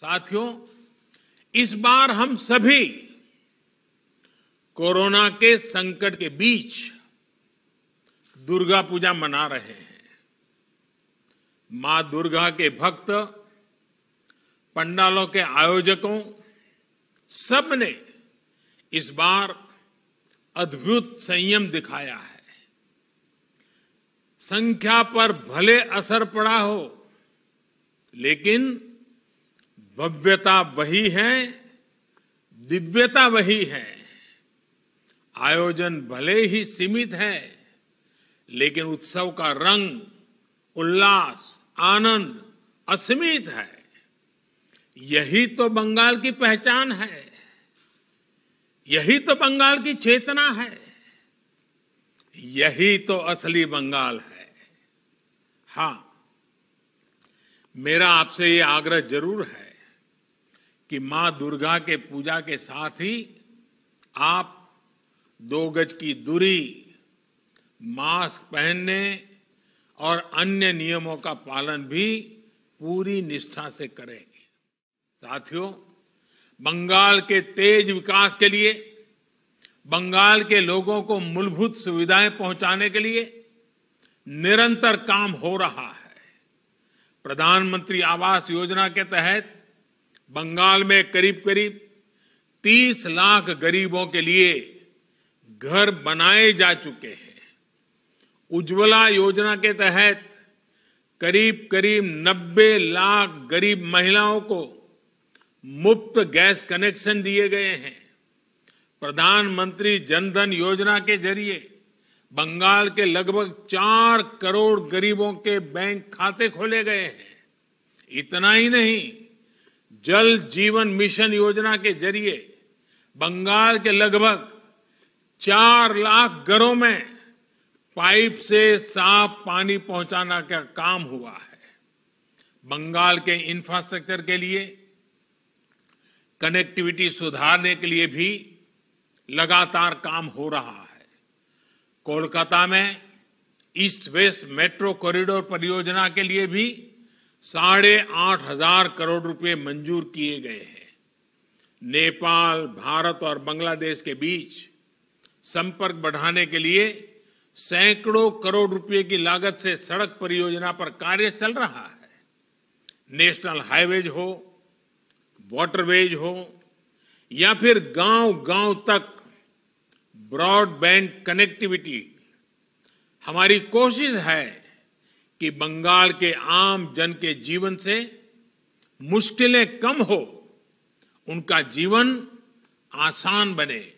साथियों इस बार हम सभी कोरोना के संकट के बीच दुर्गा पूजा मना रहे हैं मां दुर्गा के भक्त पंडालों के आयोजकों सब ने इस बार अद्भुत संयम दिखाया है संख्या पर भले असर पड़ा हो लेकिन भव्यता वही है दिव्यता वही है आयोजन भले ही सीमित है लेकिन उत्सव का रंग उल्लास आनंद असीमित है यही तो बंगाल की पहचान है यही तो बंगाल की चेतना है यही तो असली बंगाल है हाँ मेरा आपसे ये आग्रह जरूर है कि मां दुर्गा के पूजा के साथ ही आप दो गज की दूरी मास्क पहनने और अन्य नियमों का पालन भी पूरी निष्ठा से करें साथियों बंगाल के तेज विकास के लिए बंगाल के लोगों को मूलभूत सुविधाएं पहुंचाने के लिए निरंतर काम हो रहा है प्रधानमंत्री आवास योजना के तहत बंगाल में करीब करीब 30 लाख गरीबों के लिए घर बनाए जा चुके हैं उज्ज्वला योजना के तहत करीब करीब 90 लाख गरीब महिलाओं को मुफ्त गैस कनेक्शन दिए गए हैं प्रधानमंत्री जनधन योजना के जरिए बंगाल के लगभग चार करोड़ गरीबों के बैंक खाते खोले गए हैं इतना ही नहीं जल जीवन मिशन योजना के जरिए बंगाल के लगभग चार लाख घरों में पाइप से साफ पानी पहुंचाना का काम हुआ है बंगाल के इंफ्रास्ट्रक्चर के लिए कनेक्टिविटी सुधारने के लिए भी लगातार काम हो रहा है कोलकाता में ईस्ट वेस्ट मेट्रो कॉरिडोर परियोजना के लिए भी साढ़े आठ हजार करोड़ रुपए मंजूर किए गए हैं नेपाल भारत और बांग्लादेश के बीच संपर्क बढ़ाने के लिए सैकड़ों करोड़ रुपए की लागत से सड़क परियोजना पर कार्य चल रहा है नेशनल हाईवेज हो वाटरवेज हो या फिर गांव गांव तक ब्रॉडबैंड कनेक्टिविटी हमारी कोशिश है कि बंगाल के आम जन के जीवन से मुश्किलें कम हो उनका जीवन आसान बने